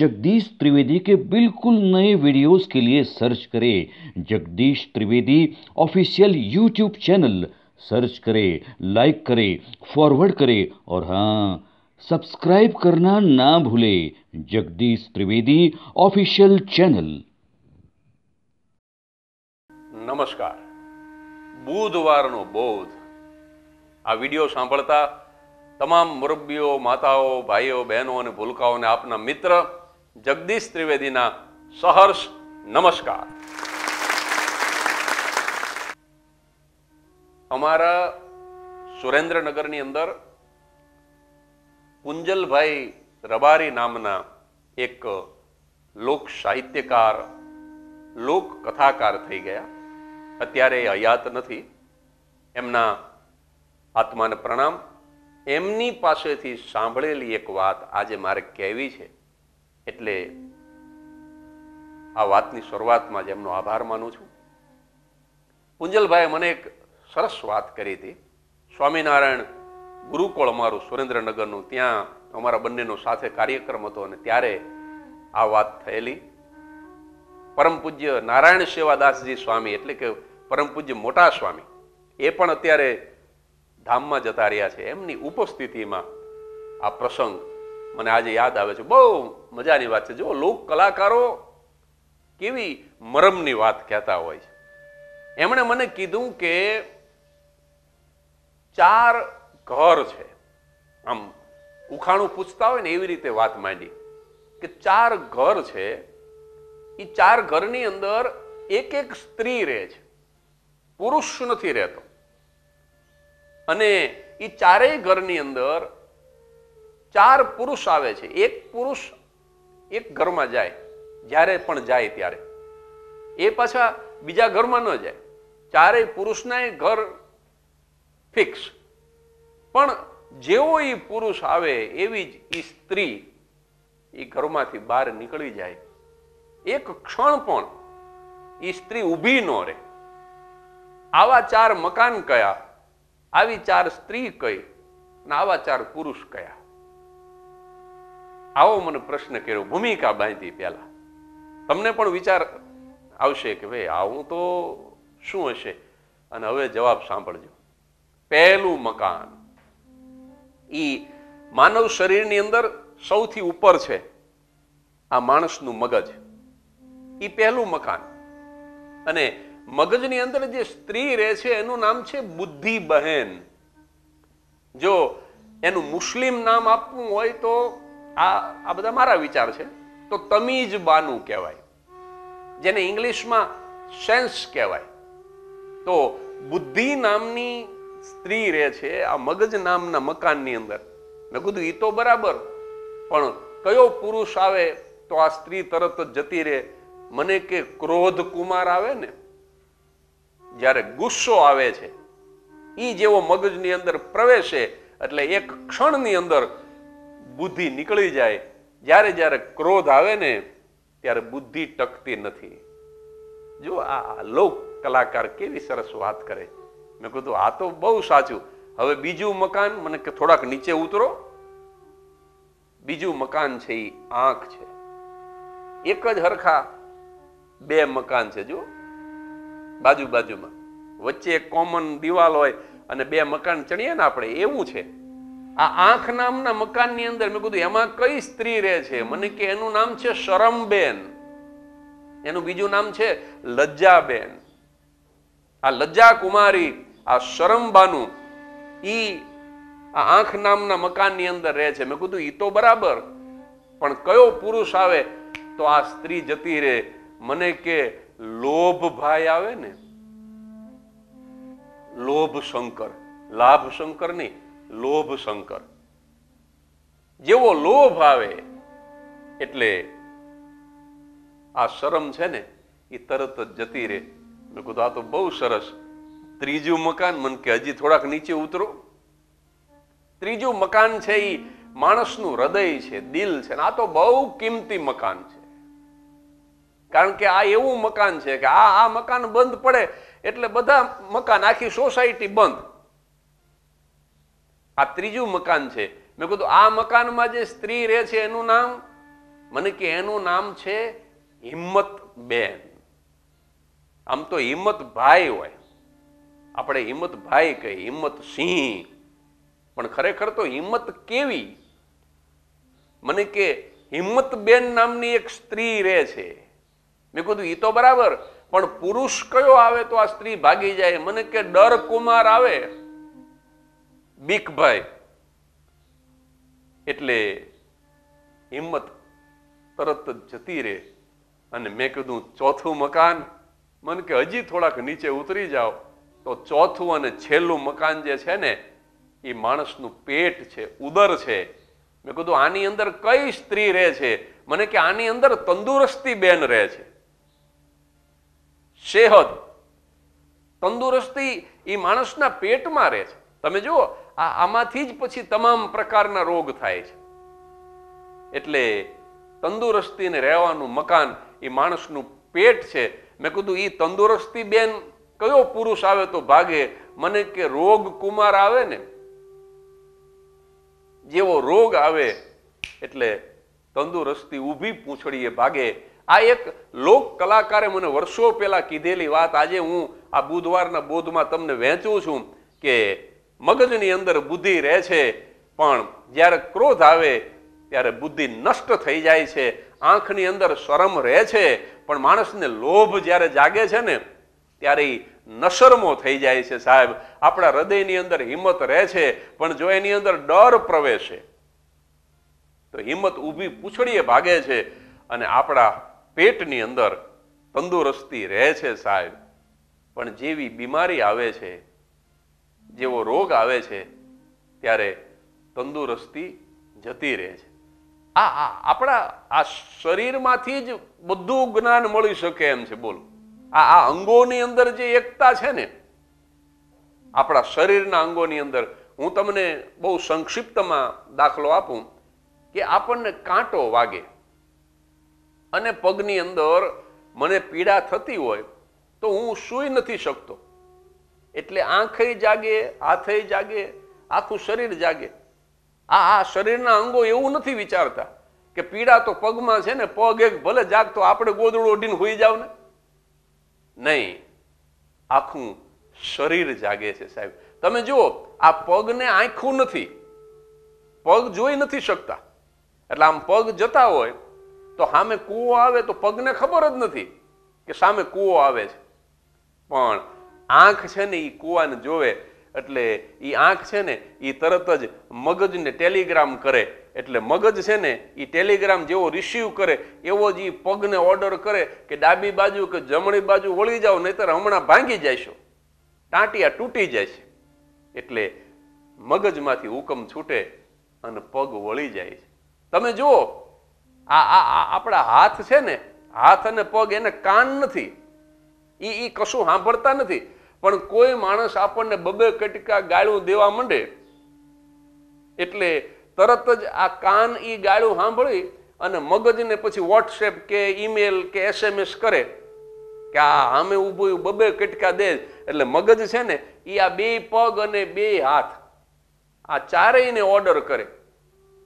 जगदीश त्रिवेदी के बिल्कुल नए वीडियोस के लिए सर्च करें Jagdish Trivedi official YouTube channel search करें लाइक करें फॉरवर्ड करें और हाँ सब्सक्राइब करना ना भूले जगदीश त्रिवेदी ऑफिशियल चैनल नमस्कार बुधवार नो बोध આ વિડીયો સાંભળતા તમામ મુરબ્બીઓ માતાઓ ભાઈઓ બહેનો અને ભૂલકાઓને આપના મિત્ર જગદીશ ત્રિવેદીના સહર્ષ નમસ્કાર અમારા સુરેન્દ્રનગરની અંદર કુંજલભાઈ રબારી નામના એક લોક સાહિત્યકાર લોક કથાકાર થઈ ગયા અત્યારે અયાત નથી એમના આત્માને પ્રણામ એમની પાસેથી સાંભળેલી એક વાત આજે મારે કહેવી છે એટલે આ વાતની શરૂઆતમાં જ એમનો આભાર માનું છું પુંજલભાઈએ મને એક સરસ વાત કરી હતી સ્વામિનારાયણ ગુરુકુળ અમારું સુરેન્દ્રનગરનું ત્યાં અમારા બંનેનો સાથે કાર્યક્રમ હતો અને ત્યારે આ વાત થયેલી પરમ પૂજ્ય નારાયણ સેવાદાસજી સ્વામી એટલે કે પરમ પૂજ્ય મોટા સ્વામી એ પણ અત્યારે ધામમાં જતા રહ્યા છે એમની ઉપસ્થિતિમાં આ પ્રસંગ મને આજે યાદ આવે છે બહુ મજાની વાત છે જો લોક કલાકારો કેવી મરમની વાત કહેતા હોય છે એમણે મને કીધું કે ચાર ઘર છે આમ ઉખાણું પૂછતા હોય ને એવી રીતે વાત માંડી કે ચાર ઘર છે એ ચાર ઘરની અંદર એક એક સ્ત્રી રહે છે પુરુષ નથી રહેતો અને એ ચારેય ઘરની અંદર ચાર પુરુષ આવે છે એક પુરુષ એક ઘરમાં જાય જ્યારે પણ જાય ત્યારે એ પાછા બીજા ઘરમાં ન જાય ચારેય પુરુષના ઘર ફિક્સ પણ જેવો એ પુરુષ આવે એવી જ એ સ્ત્રી એ ઘરમાંથી બહાર નીકળી જાય એક ક્ષણ પણ એ સ્ત્રી ઊભી ન રહે આવા ચાર મકાન કયા આવી ચાર સ્ત્રી કઈ અને આવા ચાર પુરુષ કયા આવો મને પ્રશ્ન કર્યો ભૂમિકા બાંધી પહેલા તમને પણ વિચાર આવશે કે ભાઈ આવું તો શું હશે અને હવે જવાબ સાંભળજો પહેલું મકાન ઈ માનવ શરીરની અંદર સૌથી ઉપર છે આ માણસનું મગજ ઈ પહેલું મકાન અને મગજની અંદર જે સ્ત્રી રહે છે એનું નામ છે બુદ્ધિ બહેન જો એનું મુસ્લિમ નામ આપવું હોય તો આ આ બધા મારા વિચાર છે તો તમીજ બાનું કહેવાય જેને ઇંગ્લિશમાં સેન્સ કહેવાય તો બુદ્ધિ નામની સ્ત્રી રહે છે આ મગજ નામના મકાનની અંદર મેં કીધું એ તો બરાબર પણ કયો પુરુષ આવે તો આ સ્ત્રી તરત જ જતી રહે મને કે ક્રોધ કુમાર આવે ને જ્યારે ગુસ્સો આવે છે એ જેવો મગજની અંદર પ્રવેશે એટલે એક ક્ષણની અંદર બુદ્ધિ નીકળી જાય જ્યારે જ્યારે ક્રોધ આવે ને ત્યારે બુદ્ધિ ટકતી નથી જો આ લોક કલાકાર કેવી સરસ વાત કરે મેં કીધું આ તો બહુ સાચું હવે બીજું મકાન મને કે થોડાક નીચે ઉતરો બીજું મકાન છે એ આંખ છે એક જ હરખા બે મકાન છે જો બાજુ બાજુમાં વચ્ચે એક કોમન દિવાલ હોય અને બે મકાન ચણીએ ને આપણે એવું છે આ આંખ નામના મકાનની અંદર મેં કીધું એમાં કઈ સ્ત્રી રહે છે મને કે એનું નામ છે શરમબેન એનું બીજું નામ છે લજ્જાબેન આ લજ્જા કુમારી આ શરમબાનું ઈ આ આંખ નામના મકાનની અંદર રહે છે મેં કીધું ઈ તો બરાબર પણ કયો પુરુષ આવે તો આ સ્ત્રી જતી રહે મને કે લોભ ભાઈ આવે ને લોભ શંકર લાભ શંકર નહી લોભ શંકર જેવો લોભ આવે એટલે આ શરમ છે ને એ તરત જ જતી રહે મેં કીધું આ તો બહુ સરસ ત્રીજું મકાન મન કે હજી થોડાક નીચે ઉતરો ત્રીજું મકાન છે એ માણસનું હૃદય છે દિલ છે આ તો બહુ કિંમતી મકાન છે કારણ કે આ એવું મકાન છે કે આ આ મકાન બંધ પડે એટલે બધા મકાન આખી સોસાયટી બંધ આ ત્રીજું મકાન છે મેં કીધું આ મકાનમાં જે સ્ત્રી રહે છે એનું નામ મને કે એનું નામ છે હિંમત બેન આમ તો હિંમત ભાઈ હોય આપણે હિંમત ભાઈ કહીએ હિંમત સિંહ પણ ખરેખર તો હિંમત કેવી મને કે હિંમત બેન નામની એક સ્ત્રી રહે છે મેં કીધું એ તો બરાબર પણ પુરુષ કયો આવે તો આ સ્ત્રી ભાગી જાય મને કે ડર કુમાર આવે બીકભાઈ એટલે હિંમત તરત જ જતી રહે અને મેં કીધું ચોથું મકાન મને કે હજી થોડાક નીચે ઉતરી જાઓ તો ચોથું અને છેલ્લું મકાન જે છે ને એ માણસનું પેટ છે ઉદર છે મેં કીધું આની અંદર કઈ સ્ત્રી રહે છે મને કે આની અંદર તંદુરસ્તી બેન રહે છે સેહદ તંદુરસ્તી એ માણસના પેટમાં રહે છે તમે જુઓ આમાંથી જ પછી તમામ પ્રકારના રોગ થાય છે એટલે તંદુરસ્તી ને રહેવાનું મકાન એ માણસનું પેટ છે મેં કીધું એ તંદુરસ્તી બેન કયો પુરુષ આવે તો ભાગે મને કે રોગ કુમાર આવે ને જેવો રોગ આવે એટલે તંદુરસ્તી ઊભી પૂંછડીએ ભાગે આ એક લોક કલાકારે મને વર્ષો પહેલાં કીધેલી વાત આજે હું આ બુધવારના બોધમાં તમને વહેંચું છું કે મગજની અંદર બુદ્ધિ રહે છે પણ જ્યારે ક્રોધ આવે ત્યારે બુદ્ધિ નષ્ટ થઈ જાય છે આંખની અંદર શરમ રહે છે પણ માણસને લોભ જ્યારે જાગે છે ને ત્યારે નશરમો થઈ જાય છે સાહેબ આપણા હૃદયની અંદર હિંમત રહે છે પણ જો એની અંદર ડર પ્રવેશે તો હિંમત ઊભી પૂછડીએ ભાગે છે અને આપણા પેટની અંદર તંદુરસ્તી રહે છે સાહેબ પણ જેવી બીમારી આવે છે જેવો રોગ આવે છે ત્યારે તંદુરસ્તી જતી રહે છે આ આ આપણા આ શરીરમાંથી જ બધું જ્ઞાન મળી શકે એમ છે બોલો આ આ અંગોની અંદર જે એકતા છે ને આપણા શરીરના અંગોની અંદર હું તમને બહુ સંક્ષિપ્તમાં દાખલો આપું કે આપણને કાંટો વાગે અને પગની અંદર મને પીડા થતી હોય તો હું સૂઈ નથી શકતો એટલે આંખે જાગે હાથે જાગે આખું શરીર જાગે આ આ શરીરના અંગો એવું નથી વિચારતા કે પીડા તો પગમાં છે ને પગ એક ભલે જાગતો આપણે ગોદડું ઓઢીને હોઈ જાવ ને નહીં આખું શરીર જાગે છે સાહેબ તમે જુઓ આ પગને આંખું નથી પગ જોઈ નથી શકતા એટલે આમ પગ જતા હોય તો સામે કૂવો આવે તો પગને ખબર જ નથી કે સામે કૂવો આવે છે પણ આંખ છે ને એ કૂવાને જોવે એટલે એ આંખ છે ને એ તરત જ મગજને ટેલિગ્રામ કરે એટલે મગજ છે ને એ ટેલિગ્રામ જેવો રિસીવ કરે એવો જ એ પગને ઓર્ડર કરે કે ડાબી બાજુ કે જમણી બાજુ વળી જાઓ નહીતર હમણાં ભાંગી જાયશો ટાંટિયા તૂટી જાય છે એટલે મગજમાંથી હુકમ છૂટે અને પગ વળી જાય છે તમે જુઓ આ આ આપણા હાથ છે ને હાથ અને પગ એને કાન નથી એ એ કશું સાંભળતા નથી પણ કોઈ માણસ આપણને બબે કટકા ગાળું દેવા માંડે એટલે તરત જ આ કાન એ ગાળું સાંભળી અને મગજને પછી વોટ્સએપ કે ઈમેલ કે એસએમએસ કરે કે આ સામે ઊભું બબે કટકા દે એટલે મગજ છે ને એ આ બે પગ અને બે હાથ આ ચારેયને ઓર્ડર કરે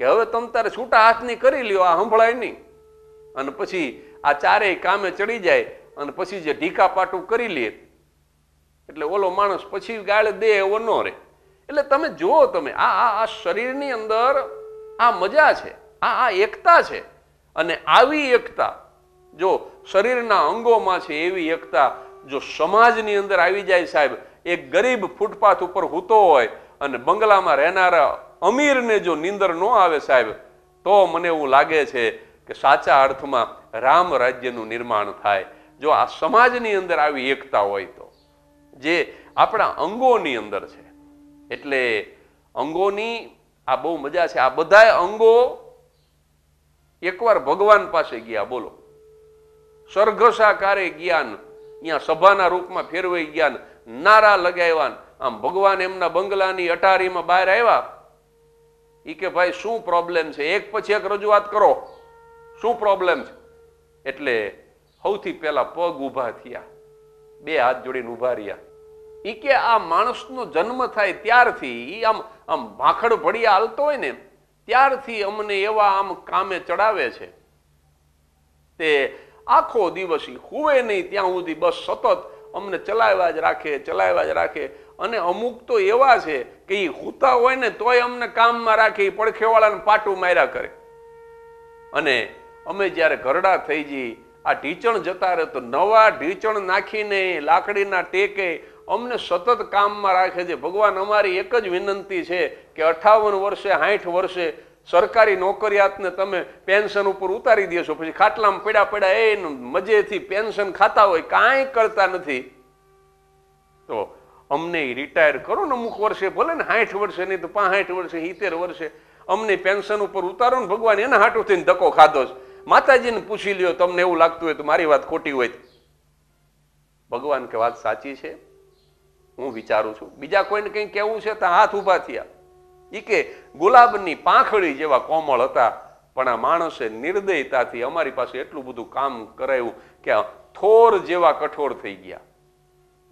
કે હવે તમ તારે છૂટા હાથની કરી લ્યો આ સંભળાય નહીં અને પછી આ ચારેય કામે ચડી જાય અને પછી જે ઢીકા પાટું કરી લે એટલે ઓલો માણસ પછી ગાળ દે એવો ન રહે એટલે તમે જુઓ તમે આ આ આ શરીરની અંદર આ મજા છે આ આ એકતા છે અને આવી એકતા જો શરીરના અંગોમાં છે એવી એકતા જો સમાજની અંદર આવી જાય સાહેબ એક ગરીબ ફૂટપાથ ઉપર હૂતો હોય અને બંગલામાં રહેનારા અમીરને જો નીંદર ન આવે સાહેબ તો મને એવું લાગે છે કે સાચા અર્થમાં રામ રાજ્યનું નિર્માણ થાય જો આ સમાજની અંદર આવી એકતા હોય તો જે આપણા અંગોની અંદર છે એટલે અંગોની આ બહુ મજા છે આ બધા અંગો એકવાર ભગવાન પાસે ગયા બોલો સરઘસાકારે જ્ઞાન અહીંયા સભાના રૂપમાં ફેરવાઈ ગયા નારા લગાવ્યા આમ ભગવાન એમના બંગલાની અટારીમાં બહાર આવ્યા એ કે ભાઈ શું પ્રોબ્લેમ છે એક પછી એક રજૂઆત કરો શું પ્રોબ્લેમ છે એટલે સૌથી પહેલા પગ ઊભા થયા બે હાથ જોડીને ઊભા રહ્યા એ કે આ માણસનો જન્મ થાય ત્યારથી એ આમ આમ ભાખડ ભળિયા હાલતો હોય ને ત્યારથી અમને એવા આમ કામે ચડાવે છે તે આખો દિવસ હુવે નહીં ત્યાં સુધી બસ સતત અમને ચલાવ્યા જ રાખે ચલાવ્યા જ રાખે અને અમુક તો એવા છે કે એ હોતા હોય ને તોય અમને કામમાં રાખી પડખેવાળાને પાટું માર્યા કરે અને અમે જ્યારે ઘરડા થઈ જઈ આ ઢીચણ જતા રહે તો નવા ઢીચણ નાખીને લાકડીના ટેકે અમને સતત કામમાં રાખે છે ભગવાન અમારી એક જ વિનંતી છે કે અઠાવન વર્ષે સાઠ વર્ષે સરકારી નોકરિયાતને તમે પેન્શન ઉપર ઉતારી દેશો પછી ખાટલામાં પડ્યા પડ્યા એ મજેથી પેન્શન ખાતા હોય કાંઈ કરતા નથી તો અમને રિટાયર કરો ને અમુક વર્ષે ભલે ને સાઠ વર્ષે નહીં તો પાંઠ વર્ષે સિત્તેર વર્ષે અમને પેન્શન ઉપર ઉતારો ને ભગવાન એના હાટું થઈને ધક્કો ખાધો છે માતાજીને પૂછી લ્યો તમને એવું લાગતું હોય તો મારી વાત ખોટી હોય ભગવાન કે વાત સાચી છે હું વિચારું છું બીજા કોઈને કંઈ કહેવું છે તો હાથ ઊભા થયા એ કે ગુલાબની પાંખડી જેવા કોમળ હતા પણ આ માણસે નિર્દયતાથી અમારી પાસે એટલું બધું કામ કરાયું કે થોર જેવા કઠોળ થઈ ગયા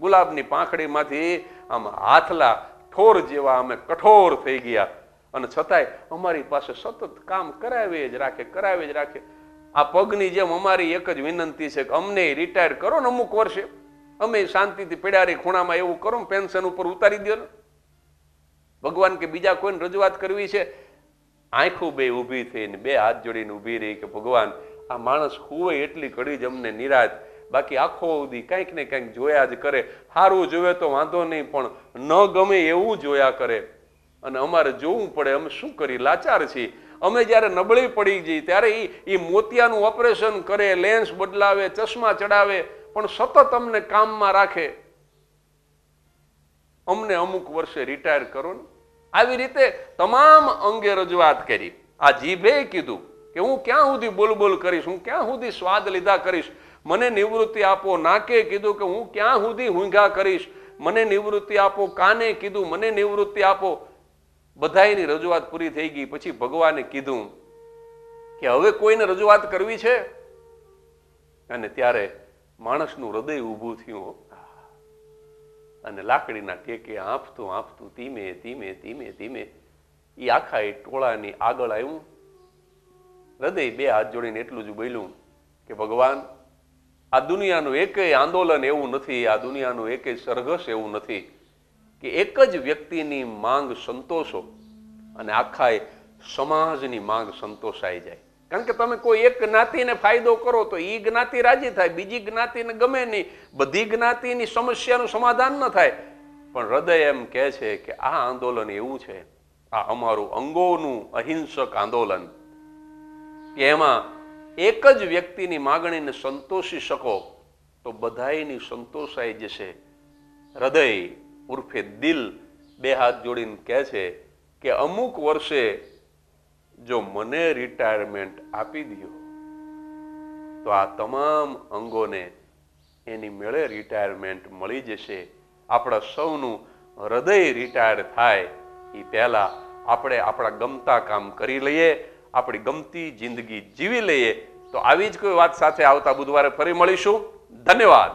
ગુલાબની પાંખડીમાંથી આમ હાથલા ઠોર જેવા અમે કઠોર થઈ ગયા અને છતાંય અમારી પાસે સતત કામ કરાવે જ રાખે કરાવે જ રાખે આ પગની જેમ અમારી એક જ વિનંતી છે કે અમને રિટાયર કરો ને અમુક વર્ષે અમે શાંતિથી પીડારી ખૂણામાં એવું કરો ને પેન્શન ઉપર ઉતારી દો ને ભગવાન કે બીજા કોઈને રજૂઆત કરવી છે આંખું બે ઊભી થઈને બે હાથ જોડીને ઊભી રહી કે ભગવાન આ માણસ હોય એટલી કડી જ અમને નિરાશ બાકી આખો ઉદી કંઈક ને કંઈક જોયા જ કરે સારું જોવે તો વાંધો નહીં પણ ન ગમે એવું જોયા કરે અને અમારે જોવું પડે અમે શું કરી લાચાર છીએ અમે જ્યારે નબળી પડી જઈએ ત્યારે એ એ મોતિયાનું ઓપરેશન કરે લેન્સ બદલાવે ચશ્મા ચડાવે પણ સતત અમને કામમાં રાખે અમને અમુક વર્ષે રિટાયર કરો ને આવી રીતે તમામ અંગે રજૂઆત કરી આ જીભે કીધું કે હું ક્યાં સુધી બોલબોલ કરીશ હું ક્યાં સુધી સ્વાદ લીધા કરીશ મને નિવૃત્તિ આપો નાકે કીધું કે હું ક્યાં સુધી હુંઘા કરીશ મને નિવૃત્તિ આપો કાને કીધું મને નિવૃત્તિ આપો બધાની રજૂઆત પૂરી થઈ ગઈ પછી ભગવાને કીધું કે હવે કોઈને રજૂઆત કરવી છે અને ત્યારે માણસનું હૃદય ઊભું થયું અને લાકડીના ટેકે આંફતું આંફતું ધીમે ધીમે ધીમે ધીમે એ આખા એ ટોળાની આગળ આવ્યું હૃદય બે હાથ જોડીને એટલું જ બોલ્યું કે ભગવાન આ દુનિયાનું એકેય આંદોલન એવું નથી આ દુનિયાનું એકેય સરઘસ એવું નથી કે એક જ વ્યક્તિની માંગ સંતોષો અને આખા સમાજની માંગ સંતોષાઈ જાય કારણ કે તમે કોઈ એક જ્ઞાતિને ફાયદો કરો તો એ જ્ઞાતિ રાજી થાય બીજી જ્ઞાતિને ગમે નહીં બધી જ્ઞાતિની સમસ્યાનું સમાધાન ન થાય પણ હૃદય એમ કહે છે કે આ આંદોલન એવું છે આ અમારું અંગોનું અહિંસક આંદોલન એમાં એક જ વ્યક્તિની માગણીને સંતોષી શકો તો બધાયની સંતોષાઈ જશે હૃદય ઉર્ફે દિલ બે હાથ જોડીને કહે છે કે અમુક વર્ષે જો મને રિટાયરમેન્ટ આપી દો તો આ તમામ અંગોને એની મેળે રિટાયરમેન્ટ મળી જશે આપણા સૌનું હૃદય રિટાયર થાય એ પહેલાં આપણે આપણા ગમતા કામ કરી લઈએ આપણી ગમતી જિંદગી જીવી લઈએ તો આવી જ કોઈ વાત સાથે આવતા બુધવારે ફરી મળીશું ધન્યવાદ